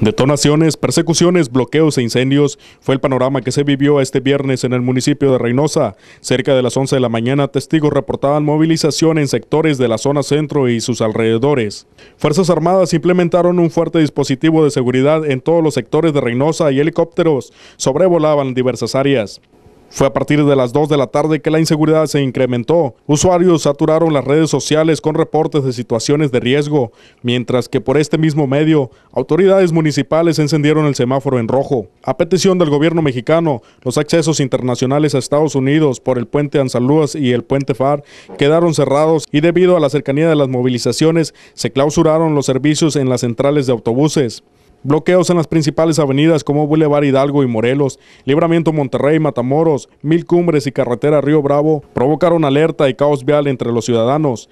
Detonaciones, persecuciones, bloqueos e incendios fue el panorama que se vivió este viernes en el municipio de Reynosa. Cerca de las 11 de la mañana, testigos reportaban movilización en sectores de la zona centro y sus alrededores. Fuerzas Armadas implementaron un fuerte dispositivo de seguridad en todos los sectores de Reynosa y helicópteros sobrevolaban diversas áreas. Fue a partir de las 2 de la tarde que la inseguridad se incrementó. Usuarios saturaron las redes sociales con reportes de situaciones de riesgo, mientras que por este mismo medio, autoridades municipales encendieron el semáforo en rojo. A petición del gobierno mexicano, los accesos internacionales a Estados Unidos por el puente Anzalúas y el puente FAR quedaron cerrados y debido a la cercanía de las movilizaciones, se clausuraron los servicios en las centrales de autobuses. Bloqueos en las principales avenidas como Boulevard Hidalgo y Morelos, Libramiento Monterrey, Matamoros, Mil Cumbres y Carretera Río Bravo provocaron alerta y caos vial entre los ciudadanos.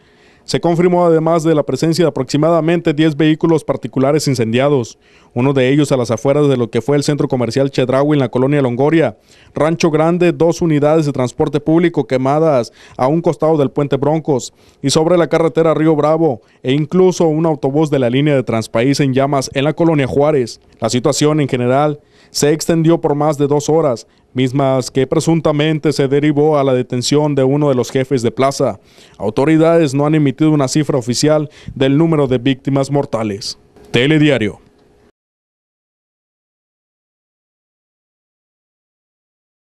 Se confirmó además de la presencia de aproximadamente 10 vehículos particulares incendiados, uno de ellos a las afueras de lo que fue el centro comercial Chedraui en la colonia Longoria, Rancho Grande, dos unidades de transporte público quemadas a un costado del puente Broncos y sobre la carretera Río Bravo e incluso un autobús de la línea de Transpaís en llamas en la colonia Juárez. La situación en general se extendió por más de dos horas, mismas que presuntamente se derivó a la detención de uno de los jefes de plaza. Autoridades no han emitido una cifra oficial del número de víctimas mortales. Telediario.